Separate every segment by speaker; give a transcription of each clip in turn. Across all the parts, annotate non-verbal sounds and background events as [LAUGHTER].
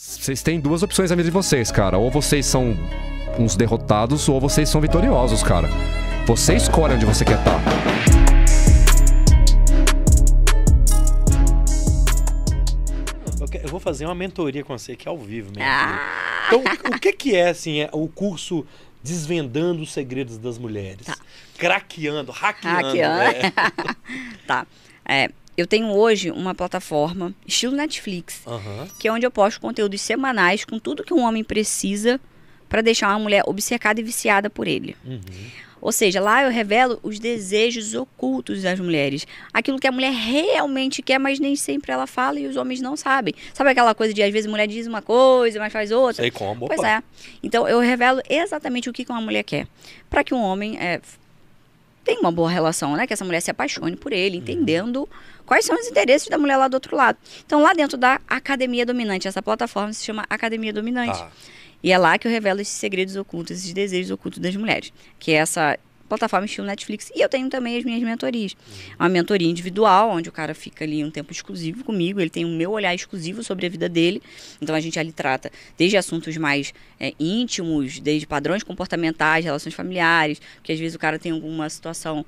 Speaker 1: Vocês têm duas opções na vida de vocês, cara. Ou vocês são uns derrotados, ou vocês são vitoriosos, cara. Você escolhe onde você quer tá. estar. Eu vou fazer uma mentoria com você que é ao vivo, mentoria. Ah. Então, o que que é assim, é o curso Desvendando os Segredos das Mulheres? Tá. Craqueando, hackeando, hackeando. É. [LAUGHS] tá.
Speaker 2: É, eu tenho hoje uma plataforma, estilo Netflix, uhum. que é onde eu posto conteúdos semanais com tudo que um homem precisa para deixar uma mulher obcecada e viciada por ele. Uhum. Ou seja, lá eu revelo os desejos ocultos das mulheres. Aquilo que a mulher realmente quer, mas nem sempre ela fala e os homens não sabem. Sabe aquela coisa de às vezes a mulher diz uma coisa, mas faz outra? Sei como. Pois opa. é. Então eu revelo exatamente o que uma mulher quer. Para que um homem é, tem uma boa relação, né? Que essa mulher se apaixone por ele, uhum. entendendo quais são os interesses da mulher lá do outro lado. Então, lá dentro da Academia Dominante, essa plataforma se chama Academia Dominante. Tá. E é lá que eu revelo esses segredos ocultos, esses desejos ocultos das mulheres. Que é essa plataforma estilo Netflix. E eu tenho também as minhas mentorias. É uma mentoria individual, onde o cara fica ali um tempo exclusivo comigo, ele tem o meu olhar exclusivo sobre a vida dele. Então a gente ali trata desde assuntos mais é, íntimos, desde padrões comportamentais, relações familiares, porque às vezes o cara tem alguma situação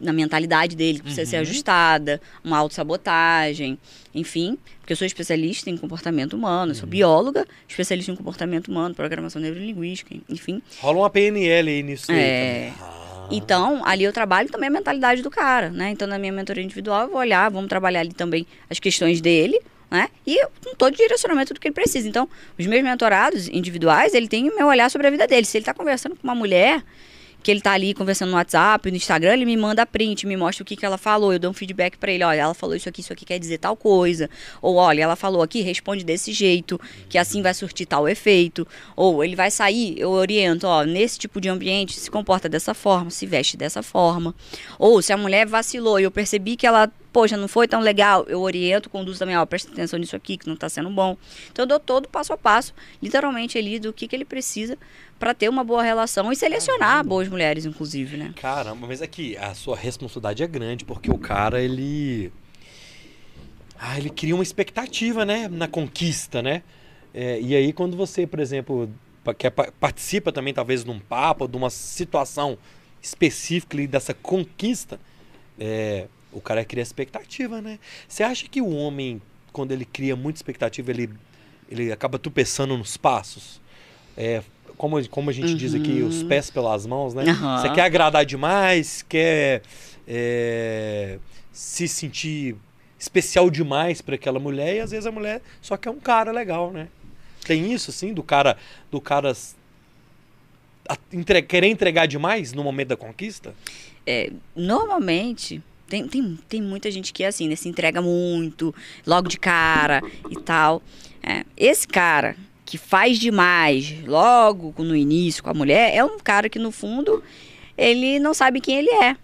Speaker 2: na mentalidade dele que precisa uhum. ser ajustada, uma autossabotagem, enfim, porque eu sou especialista em comportamento humano, sou uhum. bióloga, especialista em comportamento humano, programação neurolinguística, enfim.
Speaker 1: Rola uma PNL aí
Speaker 2: nisso. É. Aí ah. Então, ali eu trabalho também a mentalidade do cara, né? Então, na minha mentoria individual, eu vou olhar, vamos trabalhar ali também as questões dele, né? E com todo o direcionamento do que ele precisa. Então, os meus mentorados individuais, ele tem o meu olhar sobre a vida dele. Se ele está conversando com uma mulher que ele tá ali conversando no WhatsApp, no Instagram, ele me manda print, me mostra o que, que ela falou, eu dou um feedback para ele, olha, ela falou isso aqui, isso aqui quer dizer tal coisa, ou olha, ela falou aqui, responde desse jeito, que assim vai surtir tal efeito, ou ele vai sair, eu oriento, ó, nesse tipo de ambiente, se comporta dessa forma, se veste dessa forma, ou se a mulher vacilou e eu percebi que ela Poxa, não foi tão legal. Eu oriento, conduzo também, ó, presta atenção nisso aqui, que não está sendo bom. Então eu dou todo passo a passo, literalmente ali, do que, que ele precisa para ter uma boa relação e selecionar Caramba.
Speaker 1: boas mulheres, inclusive, né? Caramba, mas aqui, a sua responsabilidade é grande, porque o cara, ele. Ah, ele cria uma expectativa, né? Na conquista, né? É, e aí, quando você, por exemplo, que participa também, talvez, de um papo, de uma situação específica ali, dessa conquista, é, o cara cria expectativa, né? Você acha que o homem, quando ele cria muita expectativa, ele, ele acaba tropeçando nos passos? É, como, como a gente uhum. diz aqui, os uhum. pés pelas mãos, né? Uhum. Você quer agradar demais, quer é, se sentir especial demais para aquela mulher e às vezes a mulher só quer um cara legal, né? Tem isso, assim, do cara, do cara entre, querer entregar demais no momento da conquista?
Speaker 2: É, normalmente tem, tem, tem muita gente que é assim, né? Se entrega muito, logo de cara e tal. É, esse cara que faz demais logo no início com a mulher é um cara que, no fundo, ele não sabe quem ele é.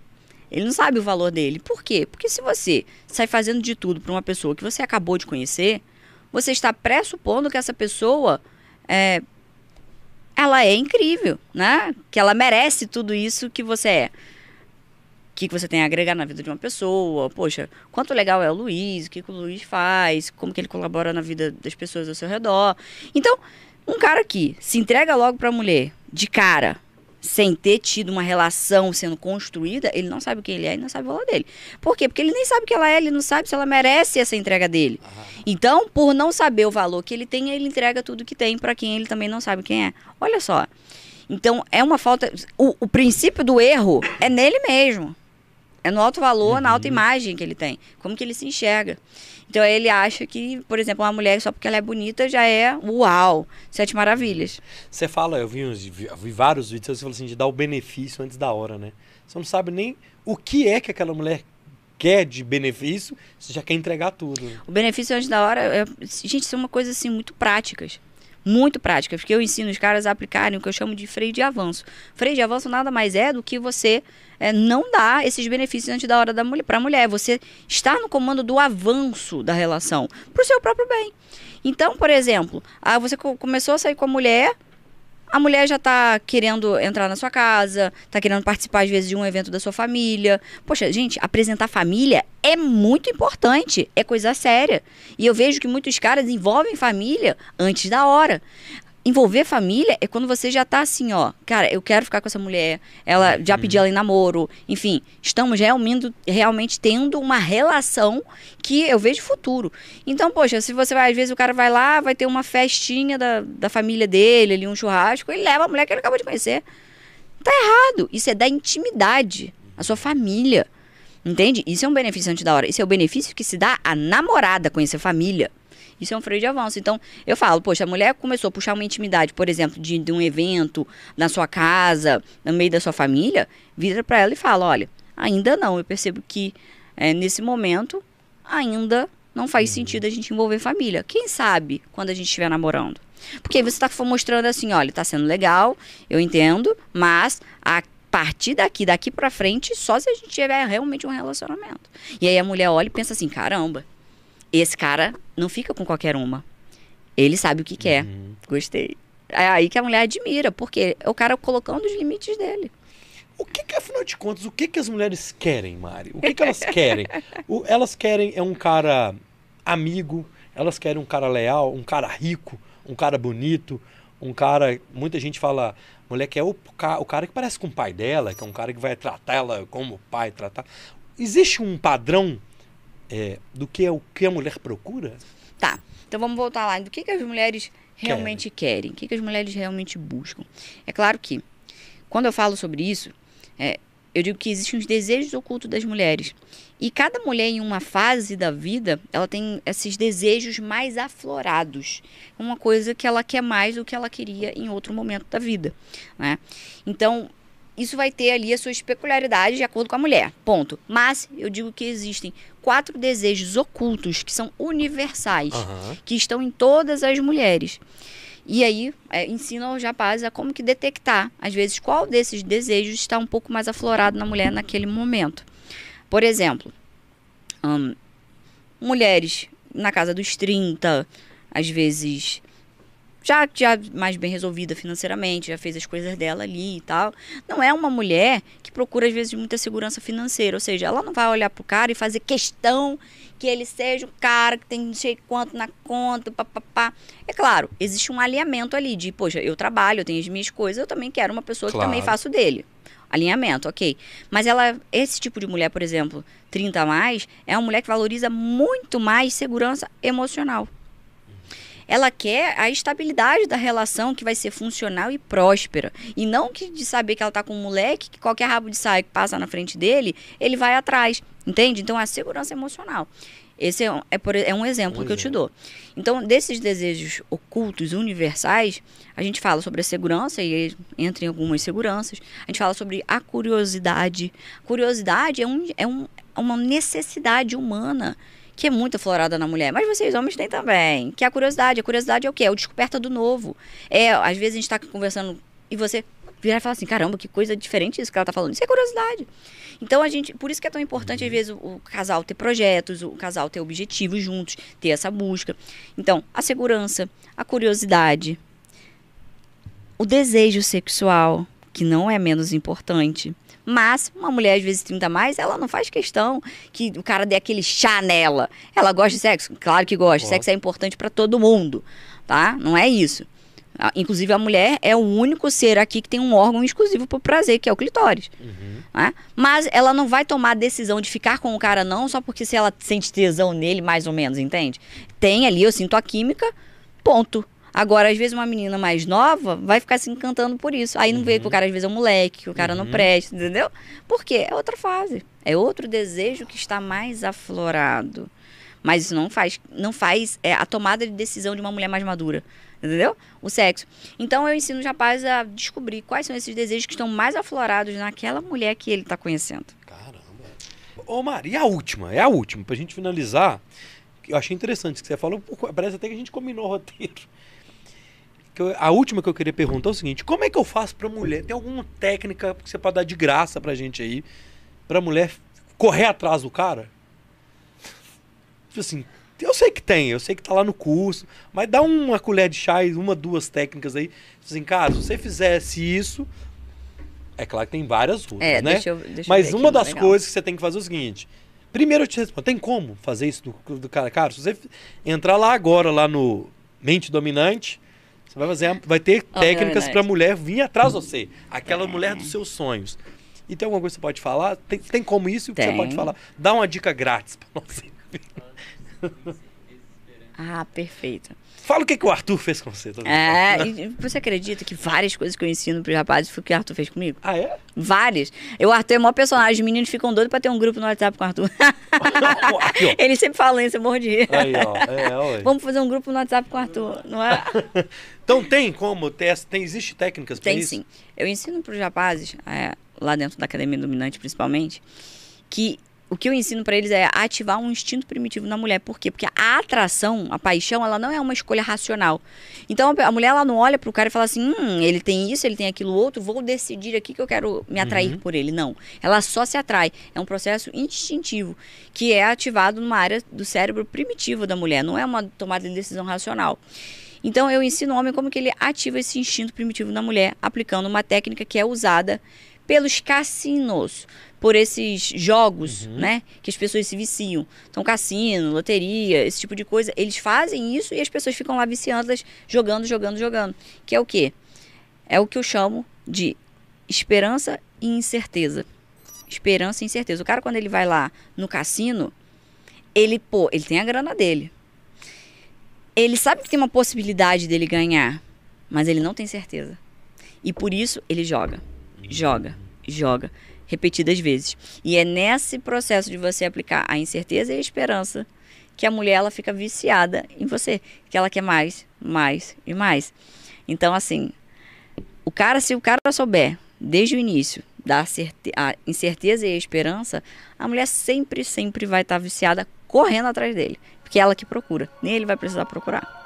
Speaker 2: Ele não sabe o valor dele. Por quê? Porque se você sai fazendo de tudo para uma pessoa que você acabou de conhecer, você está pressupondo que essa pessoa é, ela é incrível, né? Que ela merece tudo isso que você é que, que você tem a agregar na vida de uma pessoa. Poxa, quanto legal é o Luiz, o que, que o Luiz faz, como que ele colabora na vida das pessoas ao seu redor. Então, um cara que se entrega logo para a mulher, de cara, sem ter tido uma relação sendo construída, ele não sabe o que ele é e não sabe o valor dele. Por quê? Porque ele nem sabe o que ela é, ele não sabe se ela merece essa entrega dele. Então, por não saber o valor que ele tem, ele entrega tudo que tem para quem ele também não sabe quem é. Olha só. Então, é uma falta. O, o princípio do erro é nele mesmo. É no alto valor, uhum. na alta uhum. imagem que ele tem. Como que ele se enxerga. Então ele acha que, por exemplo, uma mulher só porque ela é bonita já é uau, sete maravilhas.
Speaker 1: Você fala, eu vi, uns, vi, vários vídeos, você falou assim, de dar o benefício antes da hora, né? Você
Speaker 2: não sabe nem o que é que aquela mulher
Speaker 1: quer de benefício, você já quer entregar tudo. Né?
Speaker 2: O benefício antes da hora, é, gente, são uma coisa assim, muito práticas muito práticas, porque eu ensino os caras a aplicarem o que eu chamo de freio de avanço. Freio de avanço nada mais é do que você é, não dar esses benefícios antes da hora da mulher para a mulher. É você está no comando do avanço da relação para o seu próprio bem. Então, por exemplo, ah, você começou a sair com a mulher, a mulher já tá querendo entrar na sua casa, tá querendo participar às vezes de um evento da sua família. Poxa, gente, apresentar família é muito importante, é coisa séria. E eu vejo que muitos caras envolvem família antes da hora envolver família é quando você já tá assim, ó, cara, eu quero ficar com essa mulher, ela uhum. já uhum. pediu ela em namoro, enfim, estamos realmente, realmente tendo uma relação que eu vejo futuro. Então, poxa, se você vai, às vezes o cara vai lá, vai ter uma festinha da, da família dele, ali um churrasco, ele leva a mulher que ele acabou de conhecer. Tá errado. Isso é da intimidade, a sua família. Entende? Isso é um benefício antes da hora. Isso é o benefício que se dá à namorada conhecer família. Isso é um freio de avanço. Então, eu falo, poxa, a mulher começou a puxar uma intimidade, por exemplo, de, de um evento, na sua casa, no meio da sua família, vira para ela e fala: olha, ainda não, eu percebo que é, nesse momento ainda não faz uhum. sentido a gente envolver família. Quem sabe quando a gente estiver namorando? Porque aí você está mostrando assim, olha, está sendo legal, eu entendo, mas a partir daqui, daqui para frente, só se a gente tiver realmente um relacionamento. E aí a mulher olha e pensa assim, caramba, esse cara não fica com qualquer uma. Ele sabe o que quer. Uhum. Gostei. É aí que a mulher admira, porque é o cara colocando os limites dele.
Speaker 1: O que, que afinal de contas, o que, que as mulheres querem, Mari? O que, que elas querem? [LAUGHS] o, elas querem é um cara amigo, elas querem um cara leal, um cara rico, um cara bonito, um cara. Muita gente fala, mulher quer é o, o cara que parece com o pai dela, que é um cara que vai tratar ela como o pai tratar. Existe um padrão é, do que, é o que a mulher procura?
Speaker 2: Tá. Então vamos voltar lá. Do que, que as mulheres realmente querem? querem? O que, que as mulheres realmente buscam? É claro que, quando eu falo sobre isso, é, eu digo que existem os desejos ocultos das mulheres. E cada mulher, em uma fase da vida, ela tem esses desejos mais aflorados. Uma coisa que ela quer mais do que ela queria em outro momento da vida. Né? Então, isso vai ter ali a sua peculiaridades de acordo com a mulher. Ponto. Mas eu digo que existem quatro desejos ocultos que são universais, uhum. que estão em todas as mulheres. E aí é, ensinam os rapazes a como que detectar, às vezes, qual desses desejos está um pouco mais aflorado na mulher naquele momento. Por exemplo, hum, mulheres na casa dos 30, às vezes já, já mais bem resolvida financeiramente, já fez as coisas dela ali e tal. Não é uma mulher que procura, às vezes, muita segurança financeira. Ou seja, ela não vai olhar pro cara e fazer questão que ele seja um cara que tem não sei quanto na conta, papapá. É claro, existe um alinhamento ali de, poxa, eu trabalho, eu tenho as minhas coisas, eu também quero uma pessoa claro. que também faço dele. Alinhamento, ok. Mas ela, esse tipo de mulher, por exemplo, 30 a mais, é uma mulher que valoriza muito mais segurança emocional ela quer a estabilidade da relação que vai ser funcional e próspera. E não que de saber que ela está com um moleque, que qualquer rabo de saia que passa na frente dele, ele vai atrás. Entende? Então, é a segurança emocional. Esse é um, é, por, é um exemplo que eu te dou. Então, desses desejos ocultos, universais, a gente fala sobre a segurança, e entra em algumas seguranças. A gente fala sobre a curiosidade. Curiosidade é, um, é, um, é uma necessidade humana que é muito aflorada na mulher, mas vocês homens têm também, que é a curiosidade. A curiosidade é o quê? É o descoberta do novo. É, às vezes a gente está conversando e você virar e falar assim, caramba, que coisa diferente isso que ela tá falando. Isso é curiosidade. Então a gente, por isso que é tão importante às uhum. vezes o, o casal ter projetos, o casal ter objetivos juntos, ter essa busca. Então, a segurança, a curiosidade, o desejo sexual, que não é menos importante. Mas uma mulher, às vezes, 30 a mais, ela não faz questão que o cara dê aquele chá nela. Ela gosta de sexo? Claro que gosta. Sexo é importante para todo mundo, tá? Não é isso. Ah, inclusive, a mulher é o único ser aqui que tem um órgão exclusivo para o prazer, que é o clitóris. Uhum. Né? Mas ela não vai tomar a decisão de ficar com o cara, não, só porque se ela sente tesão nele, mais ou menos, entende? Tem ali, eu sinto a química, ponto. Agora, às vezes, uma menina mais nova vai ficar se encantando por isso. Aí não uhum. vê que o uhum. cara, às vezes, é um moleque, que o cara uhum. não presta, entendeu? Porque é outra fase. É outro desejo que está mais aflorado. Mas isso não faz, não faz é, a tomada de decisão de uma mulher mais madura. Entendeu? O sexo. Então eu ensino os rapazes a descobrir quais são esses desejos que estão mais aflorados naquela mulher que ele está conhecendo. Caramba.
Speaker 1: Ô, Mari, e a última? É a última. para a gente finalizar, eu achei interessante o que você falou. Parece até que a gente combinou o roteiro. Eu, a última que eu queria perguntar é o seguinte: como é que eu faço para mulher? Tem alguma técnica que você pode dar de graça pra gente aí, pra mulher correr atrás do cara? Tipo assim, eu sei que tem, eu sei que tá lá no curso, mas dá uma colher de chá e uma, duas técnicas aí. Tipo assim, cara, se você fizesse isso. É claro que tem várias outras, é, né? Deixa eu, deixa mas uma é das legal. coisas que você tem que fazer é o seguinte. Primeiro eu te respondo, tem como fazer isso do, do cara? Cara, se você entrar lá agora, lá no Mente Dominante, você vai fazer, vai ter oh, técnicas é para mulher vir atrás de você, aquela é. mulher dos seus sonhos. E tem alguma coisa que você pode falar? Tem, tem como isso tem. que você pode falar? Dá uma dica grátis para nós. [LAUGHS] ah, perfeito. Fala o que, que o Arthur fez com você. É,
Speaker 2: você acredita que várias coisas que eu ensino pros rapazes foi o que o Arthur fez comigo? Ah, é? Várias. Eu, o Arthur é o maior personagem. Os meninos ficam doidos pra ter um grupo no WhatsApp com o Arthur. Aqui, Ele sempre fala isso, eu morro de rir. Aí, ó. É, Vamos fazer um grupo no WhatsApp com o Arthur, não é? [LAUGHS] então tem como? Tem, tem, existe técnicas pra tem, isso? Tem sim. Eu ensino pros rapazes, é, lá dentro da Academia Dominante principalmente, que o que eu ensino para eles é ativar um instinto primitivo na mulher. Por quê? Porque a atração, a paixão, ela não é uma escolha racional. Então a mulher ela não olha pro cara e fala assim: "Hum, ele tem isso, ele tem aquilo outro, vou decidir aqui que eu quero me atrair uhum. por ele". Não. Ela só se atrai. É um processo instintivo que é ativado numa área do cérebro primitivo da mulher, não é uma tomada de decisão racional. Então eu ensino o homem como que ele ativa esse instinto primitivo na mulher aplicando uma técnica que é usada pelos cassinos, por esses jogos, uhum. né? Que as pessoas se viciam. Então, cassino, loteria, esse tipo de coisa, eles fazem isso e as pessoas ficam lá viciadas, jogando, jogando, jogando. Que é o quê? É o que eu chamo de esperança e incerteza. Esperança e incerteza. O cara, quando ele vai lá no cassino, ele, pô, ele tem a grana dele. Ele sabe que tem uma possibilidade dele ganhar, mas ele não tem certeza. E por isso ele joga joga, joga, repetidas vezes. E é nesse processo de você aplicar a incerteza e a esperança que a mulher ela fica viciada em você, que ela quer mais, mais e mais. Então assim, o cara se o cara souber desde o início da a incerteza e a esperança, a mulher sempre sempre vai estar tá viciada correndo atrás dele, porque é ela que procura, nem ele vai precisar procurar.